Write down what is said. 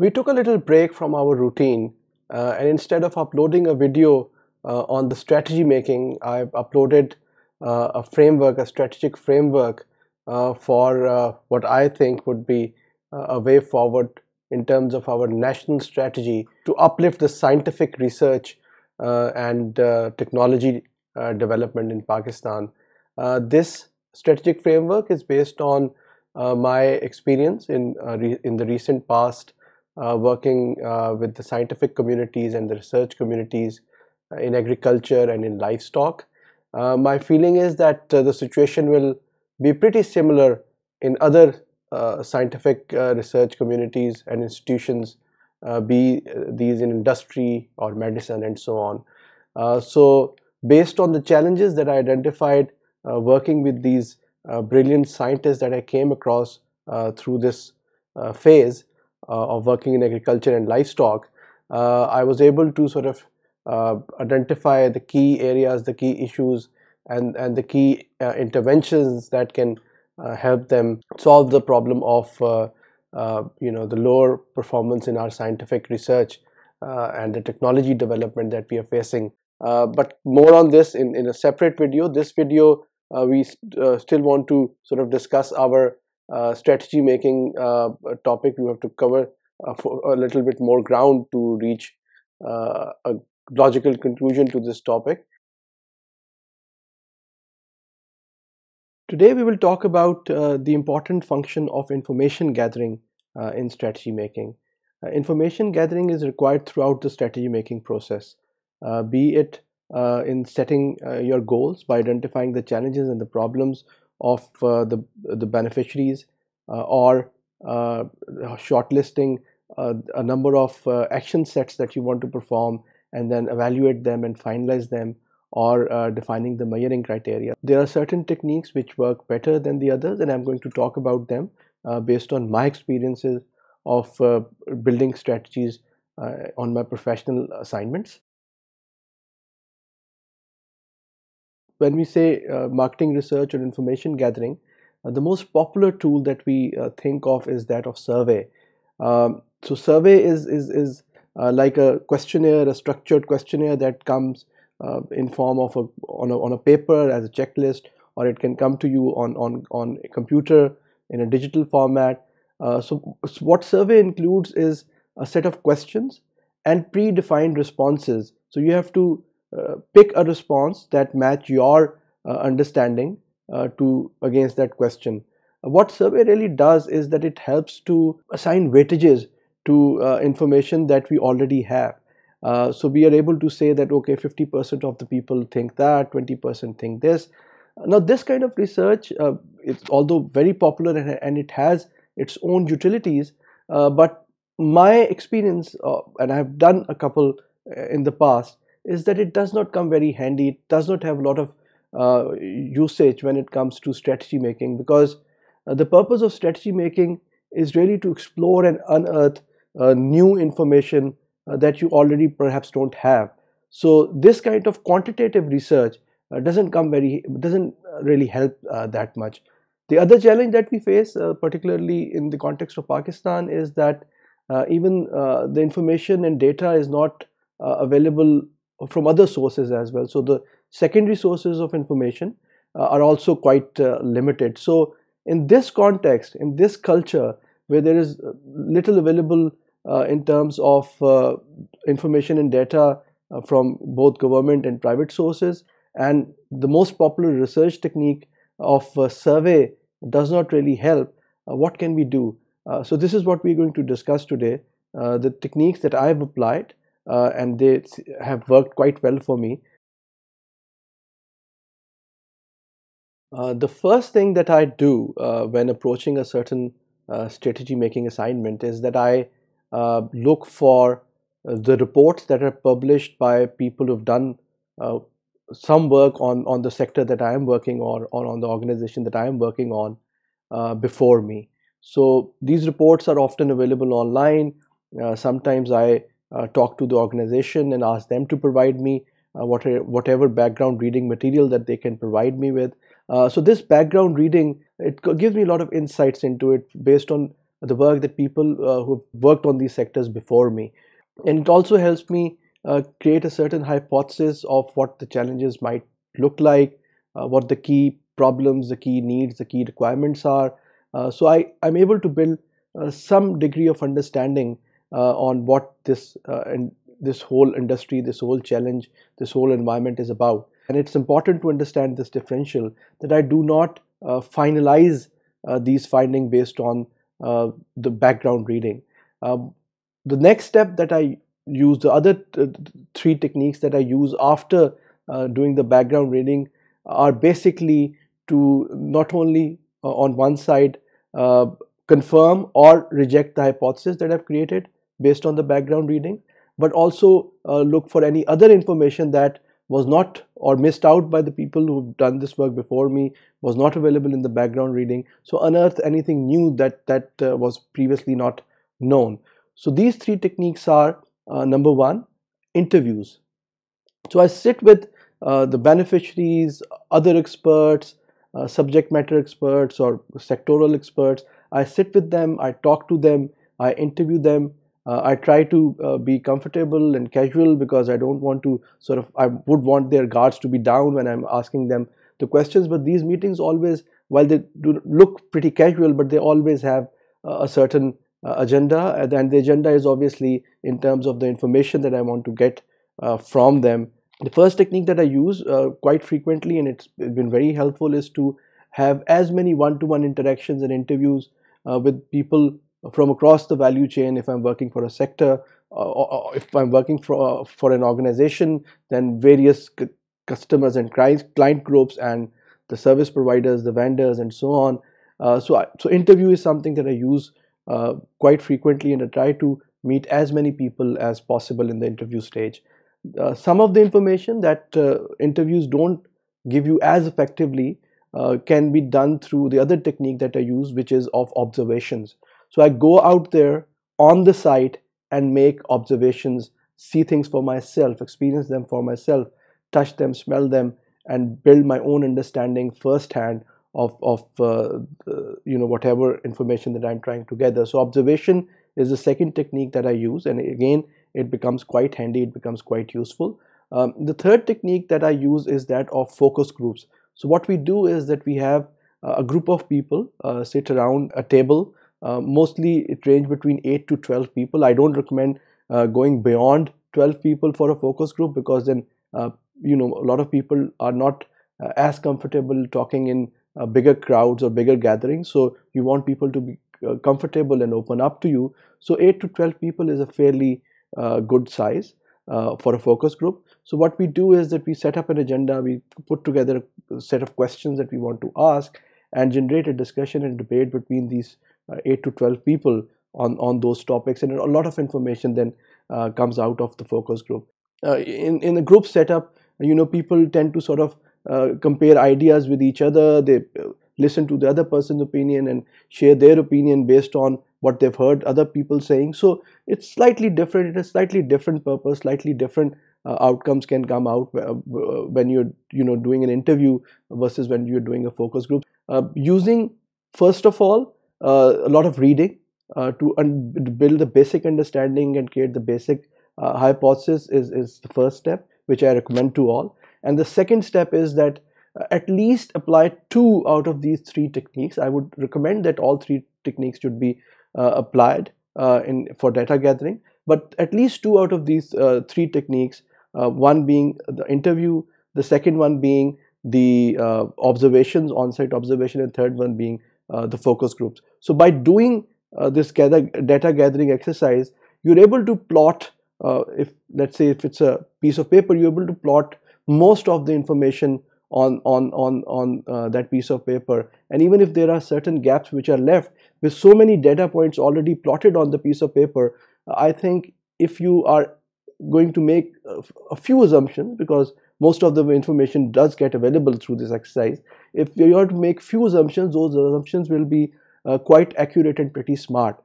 We took a little break from our routine uh, and instead of uploading a video uh, on the strategy making, I uploaded uh, a framework, a strategic framework uh, for uh, what I think would be uh, a way forward in terms of our national strategy to uplift the scientific research and technology development in Pakistan. this strategic framework is based on my experience in, in the recent past uh, working uh, with the scientific communities and the research communities uh, in agriculture and in livestock. my feeling is that the situation will be pretty similar in other scientific research communities and institutions uh, be these in industry or medicine and so on. Uh, so based on the challenges that I identified uh, working with these brilliant scientists that I came across through this phase, uh, of working in agriculture and livestock, uh, I was able to sort of uh, identify the key areas, the key issues, and, and the key interventions that can help them solve the problem of uh, you know the lower performance in our scientific research uh, and the technology development that we are facing uh, but more on this in, in a separate video this video we st still want to sort of discuss our uh, strategy making uh, topic, you have to cover uh, a little bit more ground to reach a logical conclusion to this topic. Today we will talk about uh, the important function of information gathering uh, in strategy making. Uh, information gathering is required throughout the strategy making process, be it in setting your goals by identifying the challenges and the problems of uh, the, the beneficiaries uh, or uh, shortlisting a number of action sets that you want to perform and then evaluate them and finalize them or uh, defining the measuring criteria. There are certain techniques which work better than the others and I'm going to talk about them uh, based on my experiences of uh, building strategies on my professional assignments. when we say uh, marketing research or information gathering, uh, the most popular tool that we uh, think of is that of survey. Um, so survey is is is uh, like a questionnaire, a structured questionnaire that comes uh, in form of a on a on a paper as a checklist, or it can come to you on on on a computer in a digital format. Uh, so what survey includes is a set of questions and predefined responses. So you have to uh, pick a response that match your uh, understanding uh, to against that question. What survey really does is that it helps to assign weightages to information that we already have. Uh, so we are able to say that okay 50% of the people think that 20% think this now this kind of research uh, although very popular and, and, it has its own utilities uh, but my experience and i have done a couple in the past is that it does not come very handy. It does not have a lot of uh, usage when it comes to strategy making because uh, the purpose of strategy making is really to explore and unearth uh, new information uh, that you already perhaps don't have. So this kind of quantitative research uh, doesn't come very doesn't uh, really help that much. The other challenge that we face particularly in the context of Pakistan is that even the information and data is not available from other sources as well. So the secondary sources of information uh, are also quite uh, limited. So in this context, in this culture where there is uh, little available uh, in terms of uh, information and data uh, from both government and private sources and the most popular research technique of survey does not really help, what can we do? so this is what we're going to discuss today, the techniques that I've applied uh, and they have worked quite well for me. Uh, the first thing that I do uh, when approaching a certain uh, strategy making assignment is that I uh, look for the reports that are published by people who've done uh, some work on, on the sector that I am working on or on the organization that I am working on before me. So these reports are often available online. sometimes I uh, talk to the organization and ask them to provide me uh, whatever, whatever background reading material that they can provide me with. Uh, so this background reading, it gives me a lot of insights into it based on the work that people uh, who worked on these sectors before me. And it also helps me uh, create a certain hypothesis of what the challenges might look like, uh, what the key problems, the key needs, the key requirements are. so I, I'm able to build some degree of understanding uh, on what this uh, and this whole industry, this whole challenge, this whole environment is about. And it's important to understand this differential that I do not uh, finalize these findings based on the background reading. Um, the next step that I use, the other three techniques that I use after uh, doing the background reading are basically to not only uh, on one side uh, confirm or reject the hypothesis that I've created, based on the background reading, but also uh, look for any other information that was not or missed out by the people who've done this work before me, was not available in the background reading. So unearth anything new that, that uh, was previously not known. So these three techniques are uh, number one, interviews. So I sit with uh, the beneficiaries, other experts, uh, subject matter experts or sectoral experts. I sit with them, I talk to them, I interview them, uh, I try to uh, be comfortable and casual because I don't want to sort of, I would want their guards to be down when I'm asking them the questions. But these meetings always, while they do look pretty casual, but they always have uh, a certain uh, agenda. And the agenda is obviously in terms of the information that I want to get uh, from them. The first technique that I use uh, quite frequently, and it's been very helpful, is to have as many one to one interactions and interviews with people from across the value chain if i'm working for a sector uh, or, if i'm working for uh, for an organization then various customers and clients client groups and the service providers the vendors and so on uh, so I, so interview is something that i use uh, quite frequently and i try to meet as many people as possible in the interview stage uh, some of the information that uh, interviews don't give you as effectively can be done through the other technique that i use which is of observations so I go out there on the site and make observations, see things for myself, experience them for myself, touch them, smell them, and build my own understanding firsthand of, of uh, the, you know whatever information that I'm trying to gather. So observation is the second technique that I use, and again it becomes quite handy. It becomes quite useful. Um, the third technique that I use is that of focus groups. So what we do is that we have uh, a group of people uh, sit around a table uh, mostly it ranges between 8 to 12 people. I don't recommend uh, going beyond 12 people for a focus group because then uh, you know a lot of people are not as comfortable talking in bigger crowds or bigger gatherings. So you want people to be comfortable and open up to you. So 8 to 12 people is a fairly uh, good size uh, for a focus group. So what we do is that we set up an agenda, we put together a set of questions that we want to ask and generate a discussion and debate between these uh, 8 to 12 people on, on those topics and a lot of information then uh, comes out of the focus group. Uh, in, in the group setup, you know, people tend to sort of compare ideas with each other. They listen to the other person's opinion and share their opinion based on what they've heard other people saying. So it's slightly different. It has slightly different purpose, slightly different uh, outcomes can come out when you're you know doing an interview versus when you're doing a focus group. Uh, using first of all uh, a lot of reading uh, to build the basic understanding and create the basic uh, hypothesis is, is the first step, which I recommend to all. And the second step is that at least apply two out of these three techniques. I would recommend that all three techniques should be uh, applied uh, in for data gathering, but at least two out of these uh, three techniques, one being the interview, the second one being the observations, on-site observation, and third one being uh, the focus groups. So by doing uh, this gather, data gathering exercise, you're able to plot uh, if let's say if it's a piece of paper, you're able to plot most of the information on on on on uh, that piece of paper and even if there are certain gaps which are left with so many data points already plotted on the piece of paper i think if you are going to make a few assumptions because most of the information does get available through this exercise. If you are to make few assumptions, those assumptions will be uh, quite accurate and pretty smart.